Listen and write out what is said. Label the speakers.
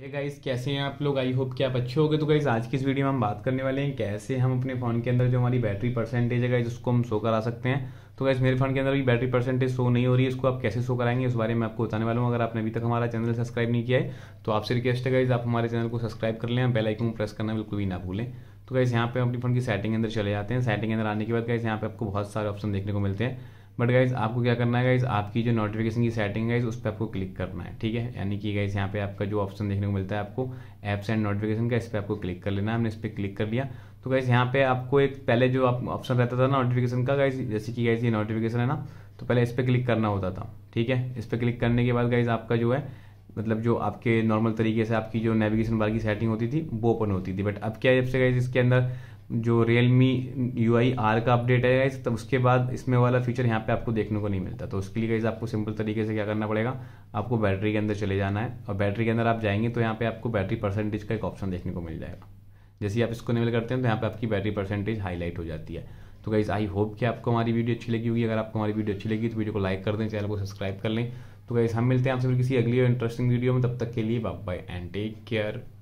Speaker 1: hey guys कैसे हैं आप लोग आई होप कि आप अच्छे होगे तो गाइस आज की इस वीडियो में हम बात करने वाले हैं कैसे हम अपने फ़ोन के अंदर जो हमारी बैटरी परसेंटेज है गाइस उसको हम शो करा सकते हैं तो गाइस मेरे फ़ोन के अंदर भी बैटरी परसेंटेज शो नहीं हो रही है इसको आप कैसे शो कराएंगे इस बारे में आपको बताने वाला हूँ अगर आपने अभी तक हमारा चैनल सब्सक्राइब नहीं किया है तो आपसे रिक्वेस्ट है गाइज आप हमारे चैनल को सब्सक्राइब कर लें बेलाइकन को प्रेस करना बिल्कुल भी ना भूलें तो गाइज़ यहाँ पर अपनी फ़ोन की सेटिंग अंदर चले जाते हैं सेटिंग अंदर आने के बाद गाइज़ यहाँ पर आपको बहुत सारे ऑप्शन देखने को मिलते हैं बट गाइज आपको क्या करना है गाइज आपकी जो नोटिफिकेशन की सेटिंग है उस पर आपको क्लिक करना है ठीक है यानी कि गाइज यहाँ पे आपका जो ऑप्शन देखने को मिलता है आपको एप्स एंड नोटिफिकेशन का इस पर आपको क्लिक कर लेना है हमने इस पर क्लिक कर लिया तो गाइज यहाँ पे आपको एक पहले जो ऑप्शन रहता था नोटिफिकेशन का गाइज जैसे कि गाइज ये नोटिफिकेशन है ना तो पहले इस पर क्लिक करना होता था ठीक है इस पर क्लिक करने के बाद गाइज आपका जो है मतलब जो आपके नॉर्मल तरीके से आपकी जो नेविगेशन बार की सेटिंग होती थी वो ओपन होती थी बट अब क्या जब से गाइज इसके अंदर जो Realme U I R का अपडेट है तब उसके बाद इसमें वाला फीचर यहाँ पे आपको देखने को नहीं मिलता तो उसके लिए गाइज़ आपको सिंपल तरीके से क्या करना पड़ेगा आपको बैटरी के अंदर चले जाना है और बैटरी के अंदर आप जाएंगे तो यहाँ पे आपको बैटरी परसेंटेज का एक ऑप्शन देखने को मिल जाएगा जैसे आप इसको निवेल करते हैं तो यहाँ पे आपकी बैटरी परसेंटेज हाईलाइट हो जाती है तो गाइज़ आई होप कि आपको हमारी वीडियो अच्छी लगी होगी अगर आपको हमारी वीडियो अच्छी लगी तो वीडियो को लाइक कर दें चैनल को सब्सक्राइब कर लें तो गाइज़ हम मिलते हैं आपसे किसी अगली और इंटरेस्टिंग वीडियो में तब तक के लिए बाय एंड टेक केयर